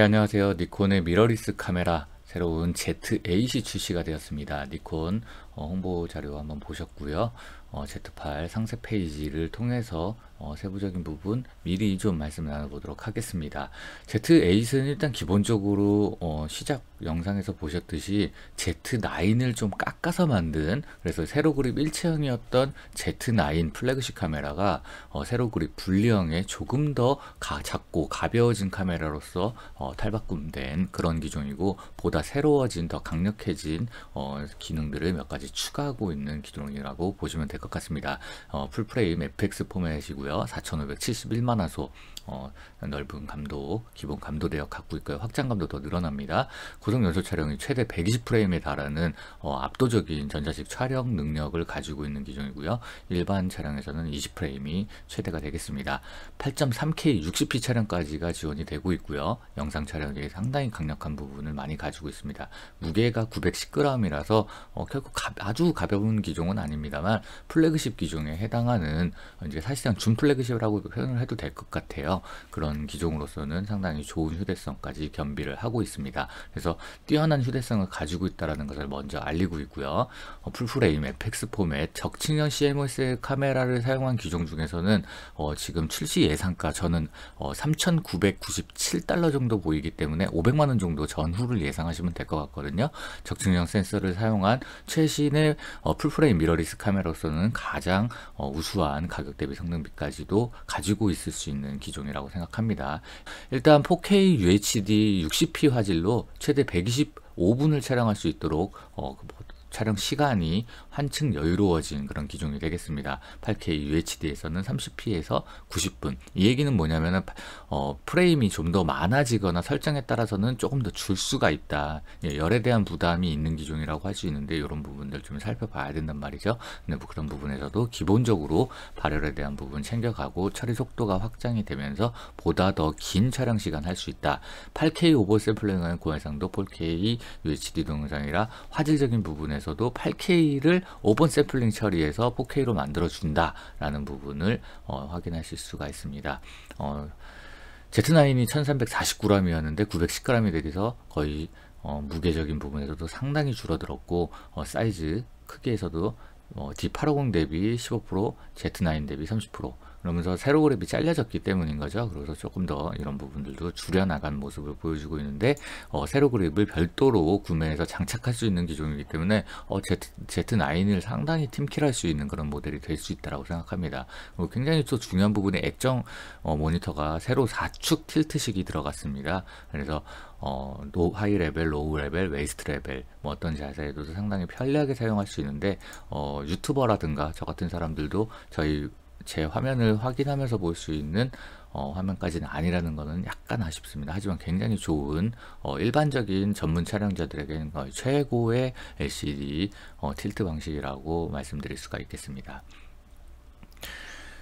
네 안녕하세요 니콘의 미러리스 카메라 새로운 ZAC 출시가 되었습니다 니콘 어, 홍보 자료 한번 보셨고요 어, Z8 상세 페이지를 통해서 어, 세부적인 부분 미리 좀 말씀 나눠보도록 하겠습니다. Z8은 일단 기본적으로 어, 시작 영상에서 보셨듯이 Z9을 좀 깎아서 만든 그래서 세로그립 일체형이었던 Z9 플래그십 카메라가 어, 세로그립 분리형에 조금 더 가, 작고 가벼워진 카메라로서 어, 탈바꿈된 그런 기종이고 보다 새로워진 더 강력해진 어, 기능들을 몇 가지 추가하고 있는 기종이라고 보시면 될 것 같습니다. 어, 풀프레임 FX 포맷이고요. 4,571만 화소 어, 넓은 감도, 기본 감도 대역 갖고 있고요. 확장감도 더 늘어납니다. 고속 연속 촬영이 최대 120프레임에 달하는 어, 압도적인 전자식 촬영 능력을 가지고 있는 기종이고요. 일반 촬영에서는 20프레임이 최대가 되겠습니다. 8.3K 60p 촬영까지가 지원이 되고 있고요. 영상 촬영에 상당히 강력한 부분을 많이 가지고 있습니다. 무게가 910g이라서 어, 결국 가, 아주 가벼운 기종은 아닙니다만 플래그십 기종에 해당하는 이제 사실상 준 플래그십이라고 표현을 해도 될 것 같아요. 그런 기종으로서는 상당히 좋은 휴대성까지 겸비를 하고 있습니다. 그래서 뛰어난 휴대성을 가지고 있다는 것을 먼저 알리고 있고요. 어, 풀프레임의 팩스폼의 적측면 CMOS 카메라를 사용한 기종 중에서는 어, 지금 출시 예상가 저는 어, 3,997달러 정도 보이기 때문에 500만원 정도 전후를 예상하시면 될 것 같거든요. 적측면 센서를 사용한 최신의 어, 풀프레임 미러리스 카메라로서는 가장 어, 우수한 가격 대비 성능비까지도 가지고 있을 수 있는 기종이 내용이라고 생각합니다. 일단 4K UHD 60p 화질로 최대 125분을 촬영할 수 있도록 어, 그 뭐 촬영 시간이 한층 여유로워진 그런 기종이 되겠습니다. 8K UHD에서는 30p에서 90분. 이 얘기는 뭐냐면은 어, 프레임이 좀 더 많아지거나 설정에 따라서는 조금 더 줄 수가 있다. 예, 열에 대한 부담이 있는 기종이라고 할 수 있는데 이런 부분들 좀 살펴봐야 된단 말이죠. 근데 뭐 그런 부분에서도 기본적으로 발열에 대한 부분 챙겨가고 처리 속도가 확장이 되면서 보다 더 긴 촬영 시간 할 수 있다. 8K 오버샘플링은 고해상도 4K UHD 동영상이라 화질적인 부분에 부분에서도 8K를 5번 샘플링 처리해서 4K로 만들어준다라는 부분을 어, 확인하실 수가 있습니다. 어, Z9이 1349g이었는데 910g이 되기서 거의 어, 무게적인 부분에서도 상당히 줄어들었고 어, 사이즈 크기에서도 어, D850 대비 15% Z9 대비 그러면서 세로그래이 잘려졌기 때문인 거죠. 그래서 조금 더 이런 부분들도 줄여나간 모습을 보여주고 있는데 어, 세로그립을 별도로 구매해서 장착할 수 있는 기종이기 때문에 어, Z, Z9을 상당히 팀킬할 수 있는 그런 모델이 될 수 있다고 생각합니다. 그리고 뭐 굉장히 또 중요한 부분에 액정 어, 모니터가 세로 4축 틸트식이 들어갔습니다. 그래서 어, 노, 하이 레벨, 로우 레벨, 웨이스트 레벨 뭐 어떤 자세에도 상당히 편리하게 사용할 수 있는데 어, 유튜버라든가 저 같은 사람들도 저희 제 화면을 확인하면서 볼 수 있는 어, 화면까지는 아니라는 것은 약간 아쉽습니다. 하지만 굉장히 좋은 어, 일반적인 전문 촬영자들에게는 거의 최고의 LCD 어, 틸트 방식이라고 말씀드릴 수가 있겠습니다.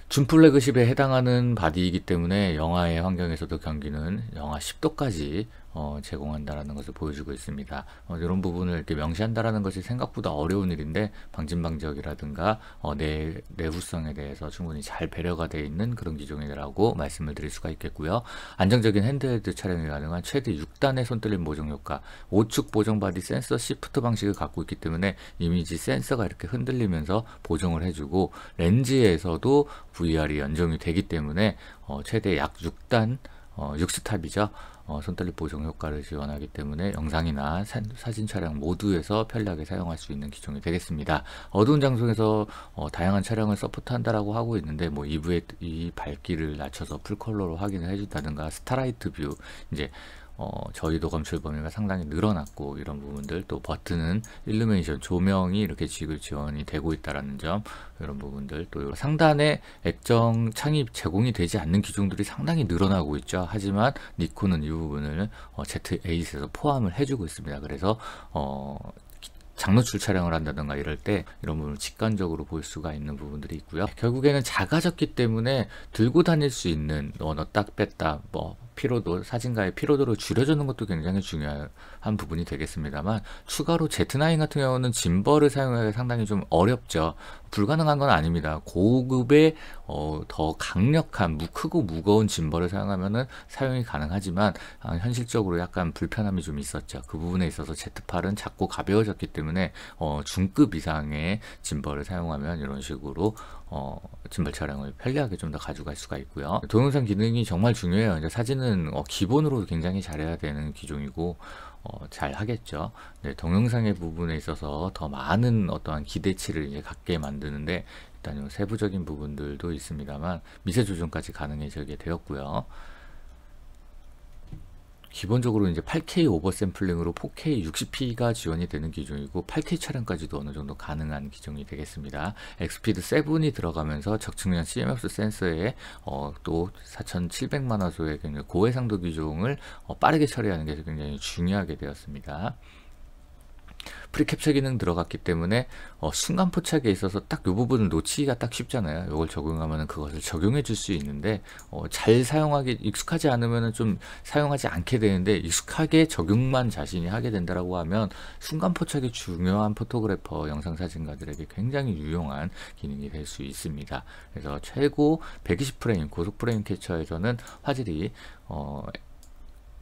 준 플래그십에 해당하는 바디이기 때문에 영하의 환경에서도 경기는 영하 10도까지 어, 제공한다라는 것을 보여주고 있습니다. 어, 이런 부분을 이렇게 명시한다라는 것이 생각보다 어려운 일인데 방진방적이라든가 어, 내 내구성에 대해서 충분히 잘 배려가 되어 있는 그런 기종이라고 말씀을 드릴 수가 있겠고요. 안정적인 핸드헤드 촬영이 가능한 최대 6단의 손떨림 보정 효과, 5축 보정 바디 센서 시프트 방식을 갖고 있기 때문에 이미지 센서가 이렇게 흔들리면서 보정을 해주고 렌즈에서도 VR이 연동이 되기 때문에 어, 최대 약 6단 어, 6스탑이죠. 어, 손떨림 보정 효과를 지원하기 때문에 영상이나 사, 진 촬영 모두에서 편리하게 사용할 수 있는 기종이 되겠습니다. 어두운 장소에서 어, 다양한 촬영을 서포트한다라고 하고 있는데 뭐 2부의 이 밝기를 낮춰서 풀컬러로 확인을 해준다든가 스타라이트 뷰 이제 어, 저희도검출 범위가 상당히 늘어났고 이런 부분들 또 버튼은 일루메이션 조명이 이렇게 지금 지원이 되고 있다라는 점 이런 부분들 또 상단에 액정 창이 제공이 되지 않는 기종들이 상당히 늘어나고 있죠 하지만 니콘은 이 부분을 어, Z8에서 포함을 해주고 있습니다 그래서 어, 장노출 촬영을 한다든가 이럴 때 이런 부분을 직관적으로 볼 수가 있는 부분들이 있고요 결국에는 작아졌기 때문에 들고 다닐 수 있는 넣었다 뺐다 뭐 피로도 사진가의 피로도를 줄여주는 것도 굉장히 중요한 부분이 되겠습니다만 추가로 Z9 같은 경우는 짐벌을 사용하기 상당히 좀 어렵죠. 불가능한 건 아닙니다. 고급의 어, 더 강력한 무 크고 무거운 짐벌을 사용하면은 사용이 가능하지만 아, 현실적으로 약간 불편함이 좀 있었죠. 그 부분에 있어서 Z8은 작고 가벼워졌기 때문에 어, 중급 이상의 짐벌을 사용하면 이런 식으로 어, 짐벌 촬영을 편리하게 좀 더 가져갈 수가 있고요. 동영상 기능이 정말 중요해요. 이제 사진은 어, 기본으로 굉장히 잘해야 되는 기종이고 어, 잘 하겠죠. 네, 동영상의 부분에 있어서 더 많은 어떠한 기대치를 이제 갖게 만드는데 일단 세부적인 부분들도 있습니다만 미세 조정까지 가능해지게 되었고요. 기본적으로 이제 8K 오버샘플링으로 4K 60p가 지원이 되는 기종이고 8K 촬영까지도 어느 정도 가능한 기종이 되겠습니다. 엑스피드 7이 들어가면서 적측면 CMOS 센서에 어, 또 4,700만 화소의 굉장히 고해상도 기종을 어, 빠르게 처리하는 게 굉장히 중요하게 되었습니다. 프리캡처 기능 들어갔기 때문에 어, 순간 포착에 있어서 딱 이 부분을 놓치기가 딱 쉽잖아요. 이걸 적용하면 그것을 적용해 줄 수 있는데 어, 잘 사용하기 익숙하지 않으면 좀 사용하지 않게 되는데 익숙하게 적용만 자신이 하게 된다라고 하면 순간 포착이 중요한 포토그래퍼 영상 사진가들에게 굉장히 유용한 기능이 될 수 있습니다. 그래서 최고 120프레임 고속 프레임 캡처에서는 화질이 어,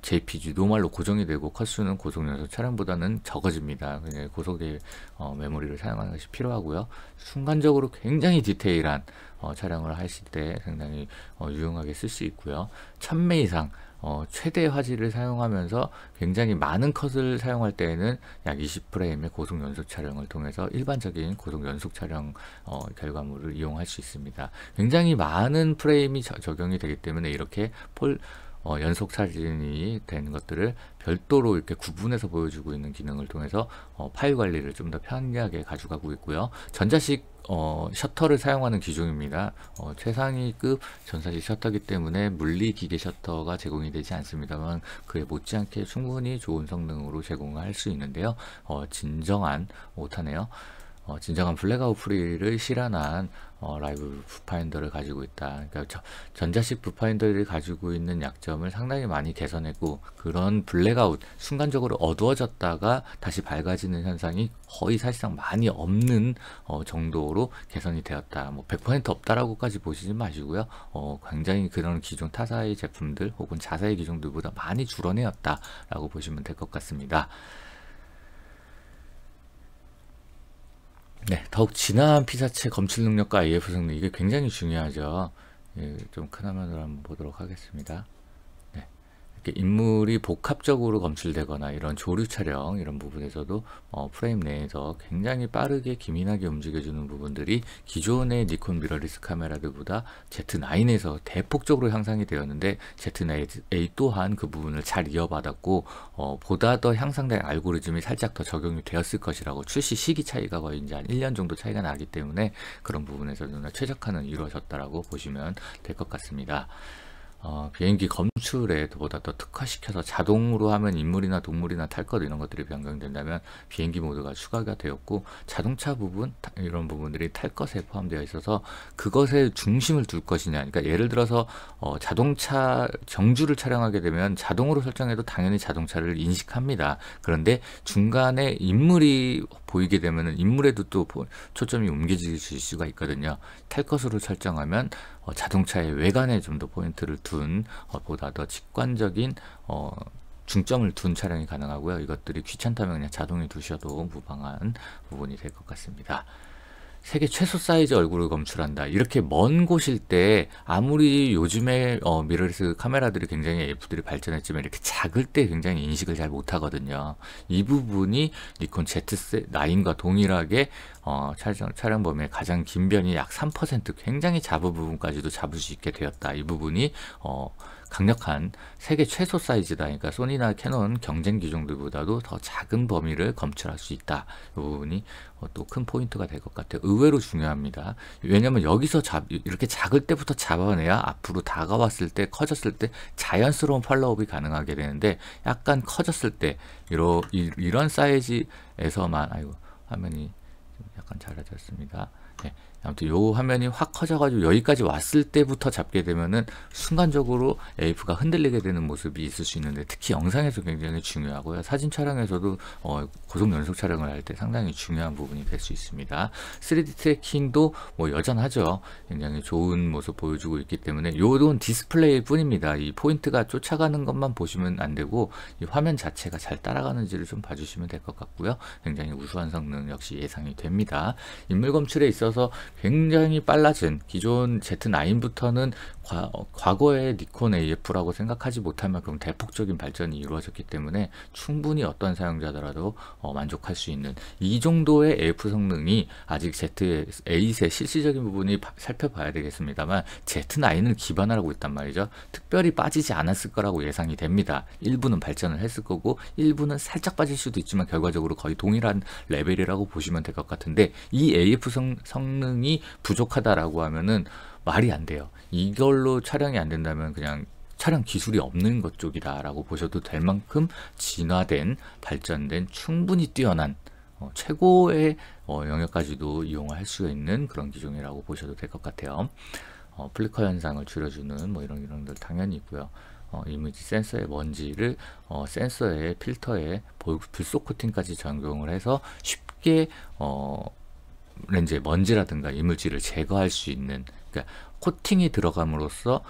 JPG 노말로 고정이 되고 컷수는 고속 연속 촬영보다는 적어집니다. 그냥 고속의 어, 메모리를 사용하는 것이 필요하고요. 순간적으로 굉장히 디테일한 어, 촬영을 하실 때 상당히 어, 유용하게 쓸 수 있고요. 1000매 이상 어, 최대 화질을 사용하면서 굉장히 많은 컷을 사용할 때에는 약 20프레임의 고속 연속 촬영을 통해서 일반적인 고속 연속 촬영 어, 결과물을 이용할 수 있습니다. 굉장히 많은 프레임이 저, 적용이 되기 때문에 이렇게 폴 어, 연속 사진이 된 것들을 별도로 이렇게 구분해서 보여주고 있는 기능을 통해서 어, 파일 관리를 좀 더 편리하게 가져가고 있고요. 전자식 어, 셔터를 사용하는 기종입니다. 어, 최상위급 전사식 셔터기 이 때문에 물리기계 셔터가 제공이 되지 않습니다만 그에 못지않게 충분히 좋은 성능으로 제공할 수 있는데요. 어, 진정한 오타네요. 어, 진정한 블랙아웃 프리를 실현한 어, 라이브 부파인더를 가지고 있다. 그러니까 저, 전자식 부파인더를 가지고 있는 약점을 상당히 많이 개선했고 그런 블랙아웃 순간적으로 어두워졌다가 다시 밝아지는 현상이 거의 사실상 많이 없는 어, 정도로 개선이 되었다. 뭐 100% 없다라고까지 보시지 마시고요. 어, 굉장히 그런 기존 타사의 제품들 혹은 자사의 기종들보다 많이 줄어내었다라고 보시면 될 것 같습니다. 네, 더욱 진한 화 피사체 검출 능력과 IF 성능 이게 굉장히 중요하죠. 예, 좀큰 화면으로 한번 보도록 하겠습니다. 인물이 복합적으로 검출되거나 이런 조류 촬영 이런 부분에서도 어, 프레임 내에서 굉장히 빠르게 기민하게 움직여주는 부분들이 기존의 니콘 미러리스 카메라들보다 Z9에서 대폭적으로 향상이 되었는데 Z9A 또한 그 부분을 잘 이어받았고 어, 보다 더 향상된 알고리즘이 살짝 더 적용이 되었을 것이라고 출시 시기 차이가 거의 이제 한 1년 정도 차이가 나기 때문에 그런 부분에서 눈에 최적화는 이루어졌다라고 보시면 될 것 같습니다. 어, 비행기 검출에 보다 더 특화시켜서 자동으로 하면 인물이나 동물이나 탈 것 이런 것들이 변경된다면 비행기 모드가 추가가 되었고 자동차 부분 이런 부분들이 탈 것에 포함되어 있어서 그것에 중심을 둘 것이냐 그러니까 예를 들어서 어, 자동차 정주를 촬영하게 되면 자동으로 설정해도 당연히 자동차를 인식합니다 그런데 중간에 인물이 보이게 되면은 인물에도 또 초점이 옮겨질 수가 있거든요. 탈것으로 설정하면 어, 자동차의 외관에 좀 더 포인트를 둔 어, 보다 더 직관적인 어, 중점을 둔 촬영이 가능하고요. 이것들이 귀찮다면 그냥 자동에 두셔도 무방한 부분이 될 것 같습니다. 세계 최소 사이즈 얼굴을 검출한다. 이렇게 먼 곳일 때 아무리 요즘에 어, 미러리스 카메라들이 굉장히 AF들이 발전했지만 이렇게 작을 때 굉장히 인식을 잘 못하거든요. 이 부분이 니콘 Z9과 동일하게 어, 촬영, 촬영 범위의 가장 긴 변이 약 3% 굉장히 잡은 부분까지도 잡을 수 있게 되었다. 이 부분이 어, 강력한 세계 최소 사이즈다. 그러니까 소니나 캐논 경쟁 기종들보다도더 작은 범위를 검출할 수 있다. 이 부분이 어, 또큰 포인트가 될 것 같아요. 의외로 중요합니다. 왜냐면 여기서 잡, 이렇게 작을 때부터 잡아내야 앞으로 다가왔을 때, 커졌을 때 자연스러운 팔로업이 가능하게 되는데 약간 커졌을 때 이러, 이런 사이즈에서만 아이고 화면이 약간 잘라졌습니다. 예. 아무튼 요 화면이 확 커져가지고 여기까지 왔을 때부터 잡게 되면은 순간적으로 a f 가 흔들리게 되는 모습이 있을 수 있는데 특히 영상에서 굉장히 중요하고요. 사진 촬영에서도 어, 고속 연속 촬영을 할 때 상당히 중요한 부분이 될 수 있습니다. 3D 트래킹도 뭐 여전하죠. 굉장히 좋은 모습 보여주고 있기 때문에 요건 디스플레이 뿐입니다. 이 포인트가 쫓아가는 것만 보시면 안 되고 이 화면 자체가 잘 따라가는지를 좀 봐주시면 될 것 같고요. 굉장히 우수한 성능 역시 예상이 됩니다. 인물 검출에 있어 있어서 굉장히 빨라진 기존 Z9부터는 과, 거의 니콘 AF라고 생각하지 못할 만큼 대폭적인 발전이 이루어졌기 때문에 충분히 어떤 사용자더라도 어, 만족할 수 있는 이 정도의 AF 성능이 아직 Z8의 실질적인 부분이 바, 살펴봐야 되겠습니다만 Z9을 기반하고 있단 말이죠. 특별히 빠지지 않았을 거라고 예상이 됩니다. 일부는 발전을 했을 거고 일부는 살짝 빠질 수도 있지만 결과적으로 거의 동일한 레벨이라고 보시면 될 것 같은데 이 AF 성, 성 성능이 부족하다라고 하면은 말이 안 돼요. 이걸로 촬영이 안 된다면 그냥 촬영 기술이 없는 것 쪽이다라고 보셔도 될 만큼 진화된 발전된 충분히 뛰어난 어, 최고의 어, 영역까지도 이용할 수 있는 그런 기종이라고 보셔도 될 것 같아요. 어, 플리커 현상을 줄여주는 뭐 이런 기능들 당연히 있고요. 어, 이미지 센서의 먼지를 어, 센서의 필터에 불속 코팅까지 적용을 해서 쉽게 어, 렌즈의 먼지라든가 이물질을 제거할 수 있는 그러니까 코팅이 들어감으로써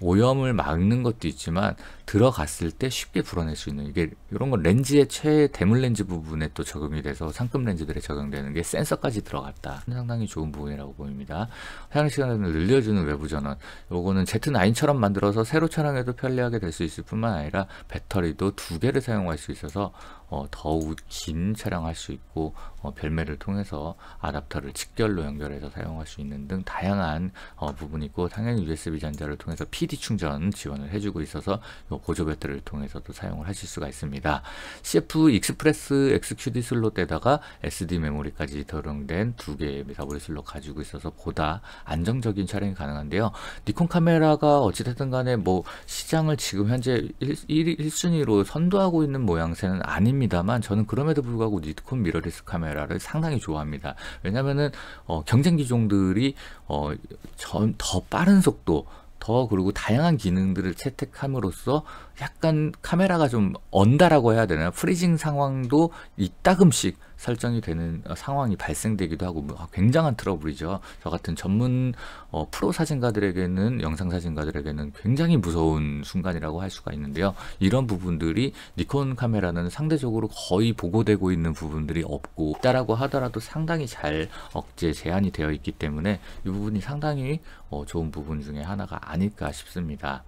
오염을 막는 것도 있지만 들어갔을 때 쉽게 불어낼 수 있는 이게 이런 건 렌즈의 최 대물 렌즈 부분에 또 적용이 돼서 상급 렌즈들에 적용되는 게 센서까지 들어갔다 상당히 좋은 부분이라고 보입니다 사용 시간을 늘려주는 외부 전원 요거는 Z9처럼 만들어서 세로 촬영에도 편리하게 될 수 있을 뿐만 아니라 배터리도 두 개를 사용할 수 있어서 어, 더욱 긴 촬영할 수 있고 어, 별매를 통해서 아답터를 직결로 연결해서 사용할 수 있는 등 다양한 어, 부분이고 있 당연히 USB 전자를 통해서 PD 충전 지원을 해주고 있어서 보조 배터리를 통해서도 사용을 하실 수가 있습니다. CF 익스프레스 XQD 슬롯에다가 SD 메모리까지 더롱된 두 개의 메타보리 슬롯 가지고 있어서 보다 안정적인 촬영이 가능한데요. 니콘 카메라가 어찌됐든 간에 뭐 시장을 지금 현재 1, 1, 순위로 선도하고 있는 모양새는 아닙니다만 저는 그럼에도 불구하고 니콘 미러리스 카메라를 상당히 좋아합니다. 왜냐면은 어, 경쟁 기종들이 어, 전 그더 빠른 속도, 더 그리고 다양한 기능들을 채택함으로써 약간 카메라가 좀 언다라고 해야 되나 프리징 상황도 이따금씩 설정이 되는 어, 상황이 발생되기도 하고 뭐, 아, 굉장한 트러블이죠. 저 같은 전문 어, 프로 사진가들에게는 영상 사진가들에게는 굉장히 무서운 순간이라고 할 수가 있는데요. 이런 부분들이 니콘 카메라는 상대적으로 거의 보고되고 있는 부분들이 없고 있다라고 하더라도 상당히 잘 억제 제한이 되어 있기 때문에 이 부분이 상당히 어, 좋은 부분 중에 하나가 아닐까 싶습니다.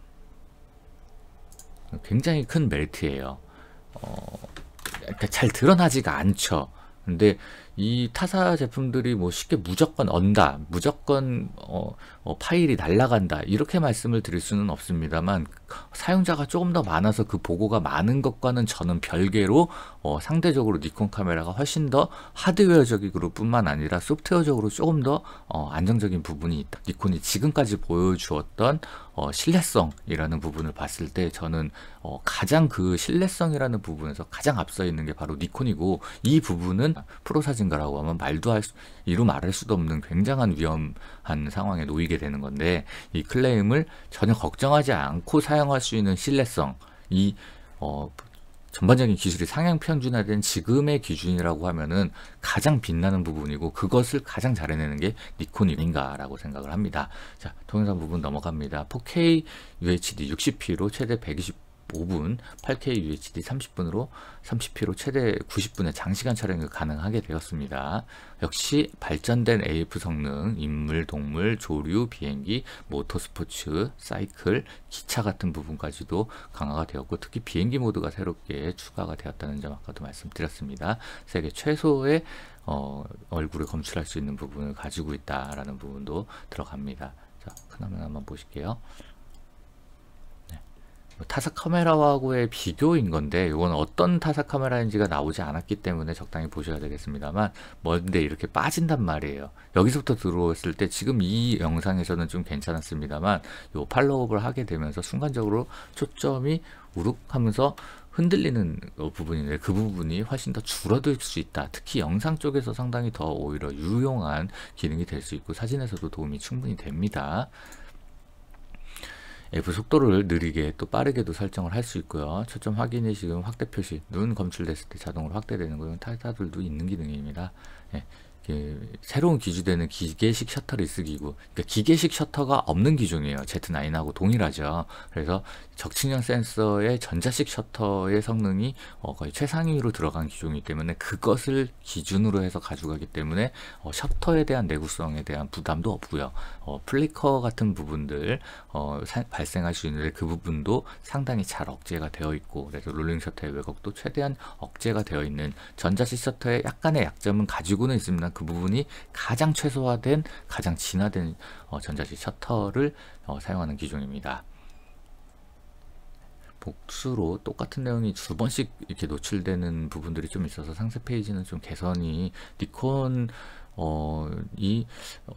굉장히 큰멜트예요 어, 그러니까 잘 드러나지가 않죠. 근데 이 타사 제품들이 뭐 쉽게 무조건 언다, 무조건 어, 어, 파일이 날라간다 이렇게 말씀을 드릴 수는 없습니다만 사용자가 조금 더 많아서 그 보고가 많은 것과는 저는 별개로 어, 상대적으로 니콘 카메라가 훨씬 더 하드웨어적으로 뿐만 아니라 소프트웨어적으로 조금 더 어, 안정적인 부분이 있다. 니콘이 지금까지 보여주었던 어, 신뢰성이라는 부분을 봤을 때 저는 어, 가장 그 신뢰성이라는 부분에서 가장 앞서 있는 게 바로 니콘이고 이 부분은 프로 사진가라고 하면 말도 할 수, 이루 말할 수도 없는 굉장한 위험한 상황에 놓이게 되는 건데 이 클레임을 전혀 걱정하지 않고 사용할 수 있는 신뢰성 이 어, 전반적인 기술이 상향 편준화된 지금의 기준이라고 하면은 가장 빛나는 부분이고 그것을 가장 잘해내는 게니콘인가라고 생각을 합니다. 자, 동영상 부분 넘어갑니다. 4K UHD 60p로 최대 120 5분 8K UHD 30분으로 30p로 최대 90분의 장시간 촬영이 가능하게 되었습니다. 역시 발전된 AF 성능, 인물, 동물, 조류, 비행기, 모터스포츠, 사이클, 기차 같은 부분까지도 강화가 되었고 특히 비행기 모드가 새롭게 추가가 되었다는 점 아까도 말씀드렸습니다. 세계 최소의 어, 얼굴을 검출할 수 있는 부분을 가지고 있다라는 부분도 들어갑니다. 자, 그나마 한번 보실게요. 뭐 타사 카메라와의 비교인 건데 이건 어떤 타사 카메라인지가 나오지 않았기 때문에 적당히 보셔야 되겠습니다만 뭔데 이렇게 빠진단 말이에요 여기서부터 들어왔을 때 지금 이 영상에서는 좀 괜찮았습니다만 요 팔로우업을 하게 되면서 순간적으로 초점이 우룩 하면서 흔들리는 어, 부분인데 그 부분이 훨씬 더 줄어들 수 있다. 특히 영상 쪽에서 상당히 더 오히려 유용한 기능이 될 수 있고 사진에서도 도움이 충분히 됩니다. F 속도를 느리게 또 빠르게도 설정을 할 수 있고요. 초점 확인이 지금 확대 표시, 눈 검출됐을 때 자동으로 확대되는 거는 타이타들도 있는 기능입니다. 예. 새로운 기지되는 기계식 셔터를 쓰기고 그러니까 기계식 셔터가 없는 기종이에요. Z9하고 동일하죠. 그래서 적층형 센서의 전자식 셔터의 성능이 어, 거의 최상위로 들어간 기종이기 때문에 그것을 기준으로 해서 가져가기 때문에 어, 셔터에 대한 내구성에 대한 부담도 없고요. 어, 플리커 같은 부분들 어, 사, 발생할 수 있는데 그 부분도 상당히 잘 억제가 되어 있고 그래서 롤링 셔터의 왜곡도 최대한 억제가 되어 있는 전자식 셔터의 약간의 약점은 가지고는 있습니다. 그 부분이 가장 최소화된 가장 진화된 어, 전자식 셔터를 어, 사용하는 기종입니다. 복수로 똑같은 내용이 두 번씩 이렇게 노출되는 부분들이 좀 있어서 상세 페이지는 좀 개선이 니콘 어이 어,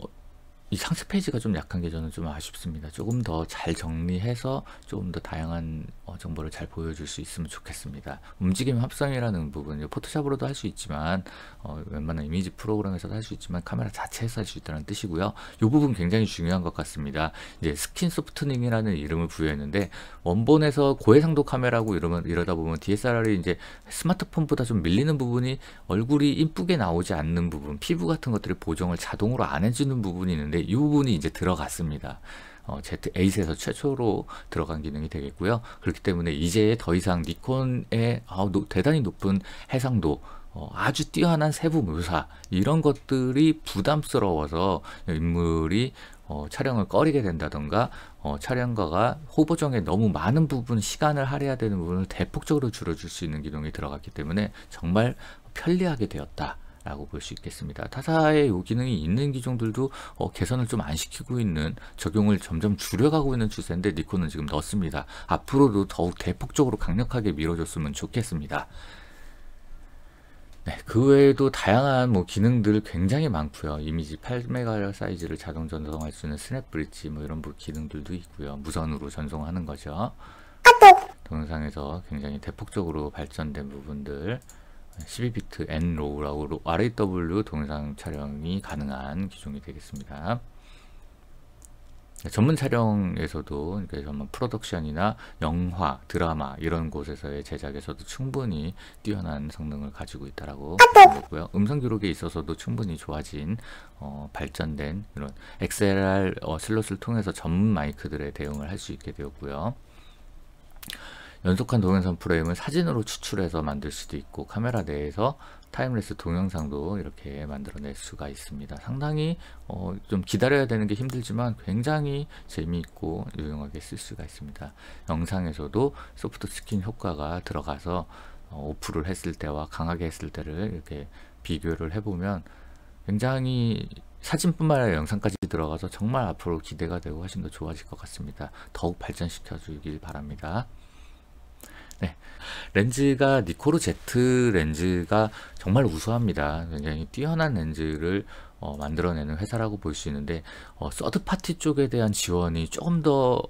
이 상세 페이지가 좀 약한 게 저는 좀 아쉽습니다. 조금 더 잘 정리해서 조금 더 다양한 어, 정보를 잘 보여줄 수 있으면 좋겠습니다. 움직임 합성이라는 부분, 포토샵으로도 할 수 있지만 어, 웬만한 이미지 프로그램에서도 할 수 있지만 카메라 자체에서 할 수 있다는 뜻이고요. 이 부분 굉장히 중요한 것 같습니다. 이제 스킨 소프트닝이라는 이름을 부여했는데 원본에서 고해상도 카메라고 이러면 이러다 보면 DSLR이 이제 스마트폰보다 좀 밀리는 부분이 얼굴이 이쁘게 나오지 않는 부분, 피부 같은 것들이 보정을 자동으로 안 해주는 부분이 있는데 있는데 네, 이 부분이 이제 들어갔습니다. 어, Z8에서 최초로 들어간 기능이 되겠고요. 그렇기 때문에 이제 더 이상 니콘의 아 노, 대단히 높은 해상도 어, 아주 뛰어난 세부 묘사 이런 것들이 부담스러워서 인물이 어, 촬영을 꺼리게 된다던가 어, 촬영가가 호보정에 너무 많은 부분 시간을 할애해야 되는 부분을 대폭적으로 줄여줄 수 있는 기능이 들어갔기 때문에 정말 편리하게 되었다 라고 볼 수 있겠습니다. 타사의 요기능이 있는 기종들도 어, 개선을 좀 안 시키고 있는 적용을 점점 줄여가고 있는 추세인데 니콘은 지금 넣습니다. 앞으로도 더욱 대폭적으로 강력하게 밀어줬으면 좋겠습니다. 네, 그 외에도 다양한 뭐 기능들 굉장히 많고요. 이미지 8메가 사이즈를 자동 전송할 수 있는 스냅 브릿지 뭐 이런 기능들도 있고요. 무선으로 전송하는 거죠. 동영상에서 굉장히 대폭적으로 발전된 부분들 12비트 N 로우라고 RAW 동영상 촬영이 가능한 기종이 되겠습니다. 네, 전문 촬영에서도 전문 프로덕션이나 영화, 드라마 이런 곳에서의 제작에서도 충분히 뛰어난 성능을 가지고 있다라고 보고요. 음성 기록에 있어서도 충분히 좋아진 어, 발전된 이런 XLR 어, 슬롯을 통해서 전문 마이크들에 대응을 할 수 있게 되었고요. 연속한 동영상 프레임을 사진으로 추출해서 만들 수도 있고 카메라 내에서 타임레스 동영상도 이렇게 만들어낼 수가 있습니다. 상당히 어, 좀 기다려야 되는 게 힘들지만 굉장히 재미있고 유용하게 쓸 수가 있습니다. 영상에서도 소프트 스킨 효과가 들어가서 어, 오프를 했을 때와 강하게 했을 때를 이렇게 비교를 해보면 굉장히 사진뿐만 아니라 영상까지 들어가서 정말 앞으로 기대가 되고 훨씬 더 좋아질 것 같습니다. 더욱 발전시켜 주길 바랍니다. 네. 렌즈가 니코르 Z 렌즈가 정말 우수합니다. 굉장히 뛰어난 렌즈를 어, 만들어내는 회사라고 볼 수 있는데 어, 서드파티 쪽에 대한 지원이 조금 더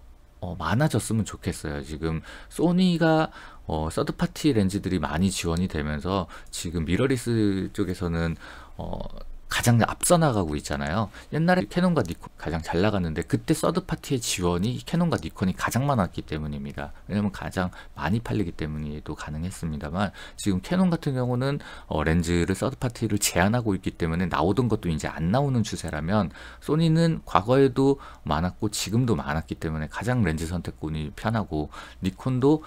어, 많아졌으면 좋겠어요. 지금 소니가 어, 서드파티 렌즈들이 많이 지원이 되면서 지금 미러리스 쪽에서는 어, 가장 앞서 나가고 있잖아요. 옛날에 캐논과 니콘 가장 잘 나갔는데 그때 서드 파티의 지원이 캐논과 니콘이 가장 많았기 때문입니다. 왜냐면 가장 많이 팔리기 때문에도 가능했습니다만 지금 캐논 같은 경우는 어, 렌즈를 서드 파티를 제한하고 있기 때문에 나오던 것도 이제 안 나오는 추세라면 소니는 과거에도 많았고 지금도 많았기 때문에 가장 렌즈 선택권이 편하고 니콘도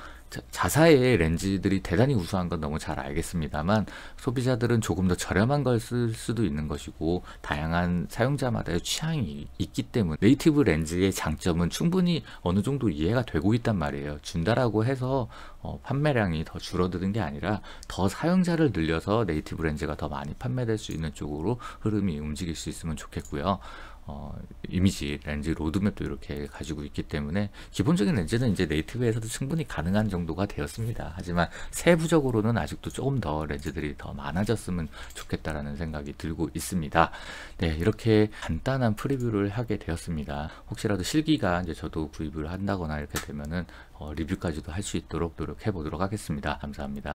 자사의 렌즈들이 대단히 우수한 건 너무 잘 알겠습니다만 소비자들은 조금 더 저렴한 걸 쓸 수도 있는 것이고 다양한 사용자마다의 취향이 있기 때문에 네이티브 렌즈의 장점은 충분히 어느 정도 이해가 되고 있단 말이에요. 준다라고 해서 어, 판매량이 더 줄어드는 게 아니라 더 사용자를 늘려서 네이티브 렌즈가 더 많이 판매될 수 있는 쪽으로 흐름이 움직일 수 있으면 좋겠고요. 어, 이미지 렌즈 로드맵도 이렇게 가지고 있기 때문에 기본적인 렌즈는 이제 네이티브에서도 충분히 가능한 정도가 되었습니다. 하지만 세부적으로는 아직도 조금 더 렌즈들이 더 많아졌으면 좋겠다라는 생각이 들고 있습니다. 네, 이렇게 간단한 프리뷰를 하게 되었습니다. 혹시라도 실기가 이제 저도 구입을 한다거나 이렇게 되면은 어, 리뷰까지도 할 수 있도록 노력해 보도록 하겠습니다. 감사합니다.